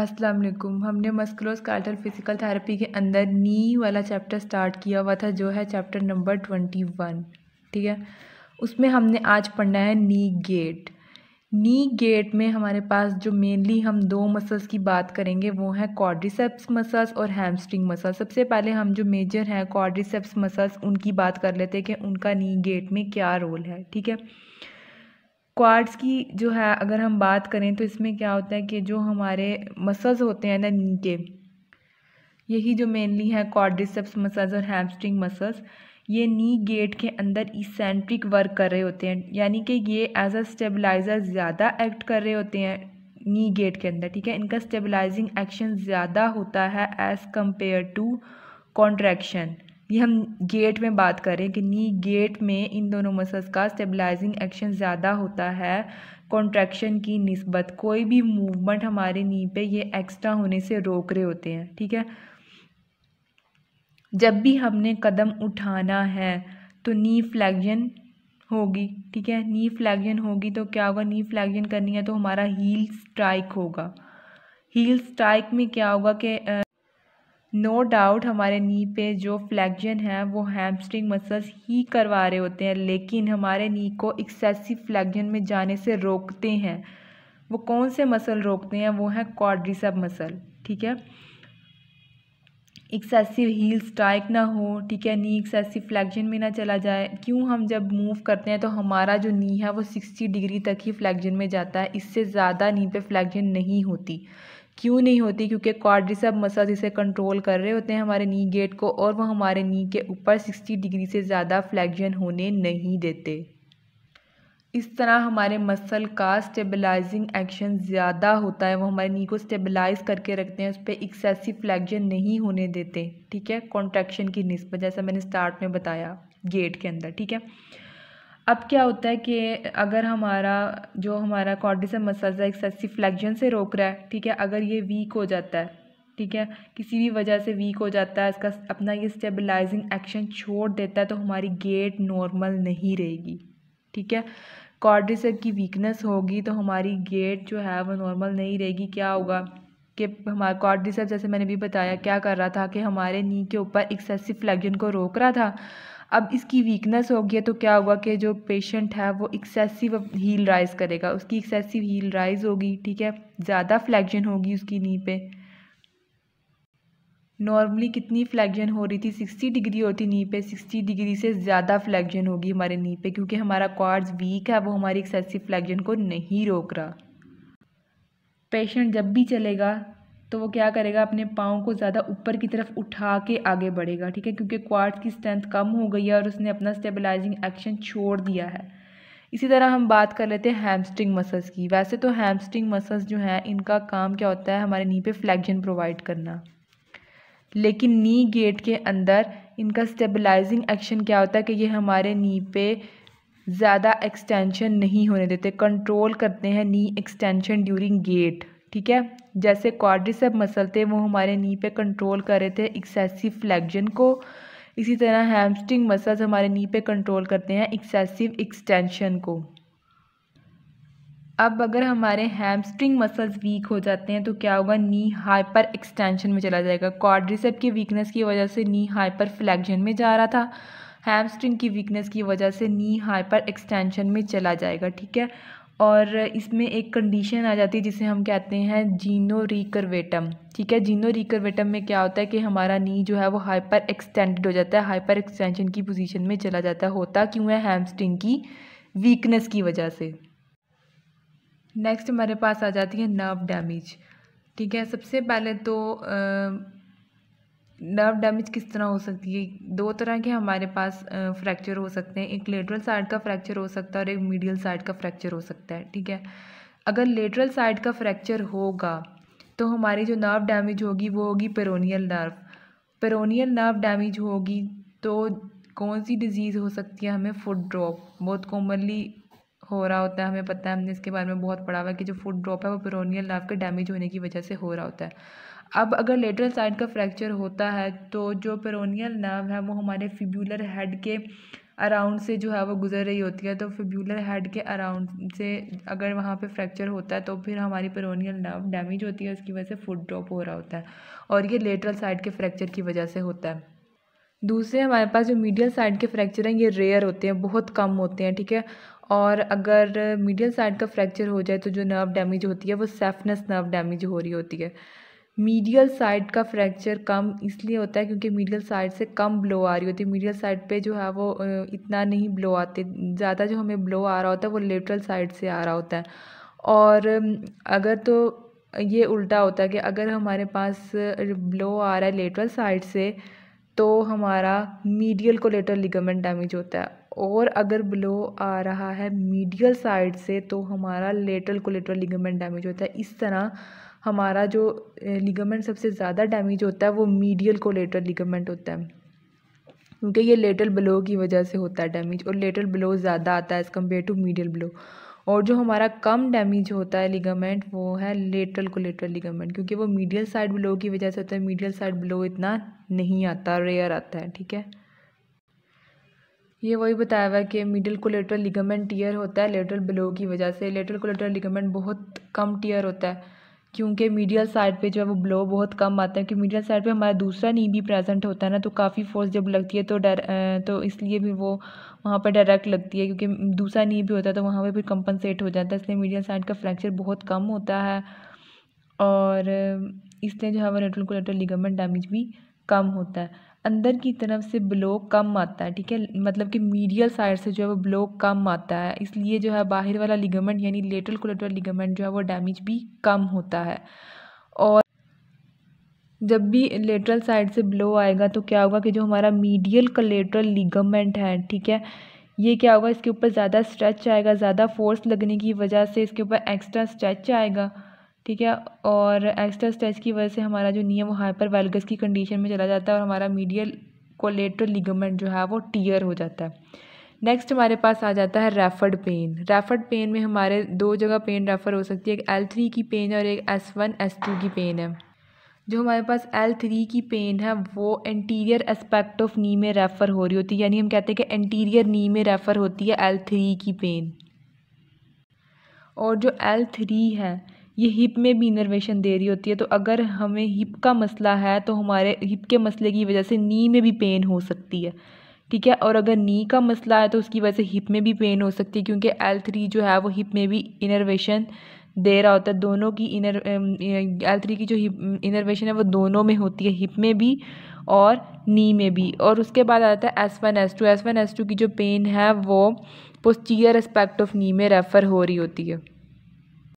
अस्सलाम वालेकुम हमने मस्कुलोस फिजिकल थेरेपी के अंदर नी वाला चैप्टर स्टार्ट किया हुआ था जो है चैप्टर नंबर ट्वेंटी वन ठीक है उसमें हमने आज पढ़ना है नी गेट नी गेट में हमारे पास जो मेनली हम दो मसल्स की बात करेंगे वो हैं क्वाड्रिसेप्स मसल्स और हैमस्ट्रिंग मसल्स सबसे पहले हम जो मेजर हैं क्वाड्रिसेप्स मसल्स उनकी बात कर लेते हैं कि उनका नी गेट में क्या रोल है ठीक है क्वार्ट्स की जो है अगर हम बात करें तो इसमें क्या होता है कि जो हमारे मसल्स होते हैं ना नी के यही जो मेनली है क्वाड्रिसेप्स मसल्स और हैमस्ट्रिंग मसल्स ये नी गेट के अंदर इसेंट्रिक वर्क कर रहे होते हैं यानी कि ये एज अ स्टेबलाइज़र ज़्यादा एक्ट कर रहे होते हैं नी गेट के अंदर ठीक है इनका स्टेबलाइजिंग एक्शन ज़्यादा होता है एज़ कम्पेयर टू कॉन्ट्रैक्शन ये हम गेट में बात करें कि नी गेट में इन दोनों मसल्स का स्टेबलाइजिंग एक्शन ज़्यादा होता है कॉन्ट्रैक्शन की नस्बत कोई भी मूवमेंट हमारे नी पे ये एक्स्ट्रा होने से रोक रहे होते हैं ठीक है जब भी हमने कदम उठाना है तो नी फ्लैगजन होगी ठीक है नी फ्लैगजन होगी तो क्या होगा नी फ्लैगजन करनी है तो हमारा हील स्ट्राइक होगा हील स्ट्राइक में क्या होगा कि नो no डाउट हमारे नी पे जो फ्लैक्जन है वो हैमस्ट्रिंग मसल्स ही करवा रहे होते हैं लेकिन हमारे नी को एक्सेसिव फ्लैक्जन में जाने से रोकते हैं वो कौन से मसल रोकते हैं वो है कॉड्रिसब मसल ठीक है एक्सेसिव हील स्ट्राइक ना हो ठीक है नी एक्सेसिव फ्लैक्जन में ना चला जाए क्यों हम जब मूव करते हैं तो हमारा जो नी है वो सिक्सटी डिग्री तक ही फ्लैक्जन में जाता है इससे ज़्यादा नी पे फ्लैक्जन नहीं होती क्यों नहीं होती क्योंकि क्वाड्रिसेप मसल इसे कंट्रोल कर रहे होते हैं हमारे नी गेट को और वो हमारे नी के ऊपर सिक्सटी डिग्री से ज़्यादा फ्लैक्जन होने नहीं देते इस तरह हमारे मसल का स्टेबलाइजिंग एक्शन ज़्यादा होता है वो हमारे नी को स्टेबलाइज करके रखते हैं उस पर एक्सेसिव फ्लैक्जन नहीं होने देते ठीक है कॉन्ट्रैक्शन की नस्बत जैसा मैंने स्टार्ट में बताया गेट के अंदर ठीक है अब क्या होता है कि अगर हमारा जो हमारा कॉर्डिसम मसल्स है एक्सेसिव फ्लैक्जन से रोक रहा है ठीक है अगर ये वीक हो जाता है ठीक है किसी भी वजह से वीक हो जाता है इसका अपना ये स्टेबलाइजिंग एक्शन छोड़ देता है तो हमारी गेट नॉर्मल नहीं रहेगी ठीक है कॉर्डिसेप की वीकनेस होगी तो हमारी गेट जो है वो नॉर्मल नहीं रहेगी क्या होगा कि हमारा कॉर्डिसेप जैसे मैंने भी बताया क्या कर रहा था कि हमारे नी के ऊपर एक्सेसिव फ्लैक्जन को रोक रहा था अब इसकी वीकनेस होगी तो क्या हुआ कि जो पेशेंट है वो एक्सेसिव हील राइज़ करेगा उसकी एक्सेसिव हील राइज़ होगी ठीक है ज़्यादा फ्लैक्जन होगी उसकी नी पे नॉर्मली कितनी फ्लैक्जन हो रही थी सिक्सटी डिग्री होती नी पे सिक्सटी डिग्री से ज़्यादा फ्लैक्जन होगी हमारे नी पे क्योंकि हमारा क्वार्स वीक है वो हमारी एक्सेसिव फ्लैक्जन को नहीं रोक रहा पेशेंट जब भी चलेगा तो वो क्या करेगा अपने पाँव को ज़्यादा ऊपर की तरफ उठा के आगे बढ़ेगा ठीक है क्योंकि क्वार्ट्स की स्ट्रेंथ कम हो गई है और उसने अपना स्टेबलाइजिंग एक्शन छोड़ दिया है इसी तरह हम बात कर लेते हैं हैमस्ट्रिंग मसल्स की वैसे तो हैमस्ट्रिंग मसल्स जो हैं इनका काम क्या होता है हमारे नी पे फ्लैक्जन प्रोवाइड करना लेकिन नी गेट के अंदर इनका स्टेबलाइजिंग एक्शन क्या होता है कि ये हमारे नी पे ज़्यादा एक्सटेंशन नहीं होने देते कंट्रोल करते हैं नी एक्सटेंशन ड्यूरिंग गेट ठीक है जैसे क्वाड्रिसेप मसल थे वो हमारे नी पे कंट्रोल कर रहे थे एक्सेसिव फ्लैक्जन को इसी तरह हैमस्ट्रिंग मसल्स हमारे नी पे कंट्रोल करते हैं एक्सेसिव एक्सटेंशन को अब अगर हमारे हैमस्ट्रिंग मसल्स वीक हो जाते हैं तो क्या होगा नी हाइपर एक्सटेंशन में चला जाएगा क्वाड्रिसेप की वीकनेस की वजह से नी हाइपर फ्लैक्जन में जा रहा था हैमस्ट्रिंग की वीकनेस की वजह से नी हाइपर एक्सटेंशन में चला जाएगा ठीक है और इसमें एक कंडीशन आ जाती है जिसे हम कहते हैं जीनो रिकरवेटम ठीक है जीनो रिकरवेटम में क्या होता है कि हमारा नी जो है वो हाइपर एक्सटेंडेड हो जाता है हाइपर एक्सटेंशन की पोजीशन में चला जाता है होता क्यों है हैमस्ट्रिंग की वीकनेस की वजह से नेक्स्ट हमारे पास आ जाती है नर्व डैमेज ठीक है सबसे पहले तो आ, नर्व डैमेज किस तरह हो सकती है दो तरह के हमारे पास फ्रैक्चर हो सकते हैं एक लेटरल साइड का फ्रैक्चर हो सकता है और एक मीडियल साइड का फ्रैक्चर हो सकता है ठीक है अगर लेटरल साइड का फ्रैक्चर होगा तो हमारी जो नर्व डैमेज होगी वो होगी peroneal nerve peroneal nerve damage होगी तो कौन सी डिजीज़ हो सकती है हमें फूड ड्रॉप बहुत कॉमनली हो रहा होता है हमें पता है हमने इसके बारे में बहुत पढ़ा हुआ है कि जो फूड ड्रॉप है वो पेरोनियल नर्व के डैमेज होने की वजह से हो रहा होता है अब अगर लेटरल साइड का फ्रैक्चर होता है तो जो पेरोनियल नर्व है वो हमारे फिब्यूलर हेड के अराउंड से जो है वो गुजर रही होती है तो फिब्यूलर हेड के अराउंड से अगर वहाँ पे फ्रैक्चर होता है तो फिर हमारी पेरोनियल नर्व डैमेज होती है उसकी वजह से फूड ड्रॉप हो रहा होता है और ये लेटरल साइड के फ्रैक्चर की वजह से होता है दूसरे हमारे पास जो मीडियल साइड के फ्रैक्चर हैं ये रेयर होते हैं बहुत कम होते हैं ठीक है और अगर मीडियल साइड का फ्रैक्चर हो जाए तो जो नर्व डैमेज होती है वो सेफनेस नर्व डैमेज हो रही होती है मीडियल साइड का फ्रैक्चर कम इसलिए होता है क्योंकि मीडियल साइड से कम ब्लो आ रही होती है मीडियल साइड पे जो है वो इतना नहीं ब्लो आते ज़्यादा जो हमें ब्लो आ रहा होता है वो लेटरल साइड से आ रहा होता है और अगर तो ये उल्टा होता है कि अगर हमारे पास ब्लो आ रहा है लेटरल साइड से तो हमारा मीडियल को लेटरल लिगामेंट डैमेज होता है और अगर ब्लो आ रहा है मीडियल साइड से तो हमारा लेटरल कोलेटरल लिगामेंट डैमेज होता है इस तरह हमारा जो लिगामेंट सबसे ज़्यादा डैमेज होता है वो मीडियल कोलेटरल लिगामेंट होता है क्योंकि ये लेटरल ब्लो की वजह से होता है डैमेज और लेटरल ब्लो ज़्यादा आता है as compare to medial blow और जो हमारा कम डैमेज होता है लिगामेंट वो है लेटरल कोलेटरल लिगामेंट क्योंकि वो मीडियल साइड ब्लो की वजह से होता है मीडियल साइड ब्लो इतना नहीं आता रेयर आता है ठीक है ये वही बताया हुआ है कि मिडिल कोलेटरल लिगामेंट टीयर होता है लेटरल ब्लो की वजह से लेटरल कोलेटरल लिगामेंट बहुत कम टीयर होता है क्योंकि मीडियल साइड पे जो है वो ब्लो बहुत कम आता है क्योंकि मीडियल साइड पे हमारा दूसरा नी भी प्रेजेंट होता है ना तो काफ़ी फोर्स जब लगती है तो डर तो इसलिए भी वो वहाँ पर डायरेक्ट लगती है क्योंकि दूसरा नी भी होता है तो वहाँ पर फिर कंपनसेट हो जाता है इसलिए मीडियल साइड का फ्रैक्चर बहुत कम होता है और इसलिए जो है वो रेटल कोलेटरल लिगामेंट डैमेज भी कम होता है अंदर की तरफ से ब्लो कम आता है ठीक है मतलब कि मीडियल साइड से जो है वो ब्लो कम आता है इसलिए जो है बाहर वाला लिगामेंट यानी लेटरल कोलेटरल लिगामेंट जो है वो डैमेज भी कम होता है और जब भी लेटरल साइड से ब्लो आएगा तो क्या होगा कि जो हमारा मीडियल कलेटरल लिगामेंट है ठीक है ये क्या होगा इसके ऊपर ज़्यादा स्ट्रेच आएगा ज़्यादा फोर्स लगने की वजह से इसके ऊपर एक्स्ट्रा स्ट्रेच आएगा ठीक है और एक्स्ट्रा स्ट्रेच की वजह से हमारा जो नी है वो हाइपर वेलगस की कंडीशन में चला जाता है और हमारा मीडियल कोलेट्रल लिगमेंट जो है वो टीयर हो जाता है नेक्स्ट हमारे पास आ जाता है रेफर्ड पेन रेफर्ड पेन में हमारे दो जगह पेन रेफर हो सकती है एक एल थ्री की पेन और एक एस वन एस टू की पेन है जो हमारे पास एल थ्री की पेन है वो एंटीरियर एस्पेक्ट ऑफ नी में रेफ़र हो रही होती है यानी हम कहते हैं कि एंटीरियर नी में रेफ़र होती है एल थ्री की पेन और जो एल थ्री है ये हिप में भी इनर्वेशन दे रही होती है तो अगर हमें हिप का मसला है तो हमारे हिप के मसले की वजह से नी में भी पेन हो सकती है ठीक है और अगर नी का मसला है तो उसकी वजह से हिप में भी पेन हो सकती है क्योंकि एल थ्री जो है वो हिप में भी इनर्वेशन दे रहा होता है दोनों की इनर एल थ्री की जो हिप इनर्वेशन है वो दोनों में होती है हिप में भी और नी में भी और उसके बाद आता है S one S two S one S two की जो पेन है वो पोस्टीरियर एस्पेक्ट ऑफ नी में रेफ़र हो रही होती है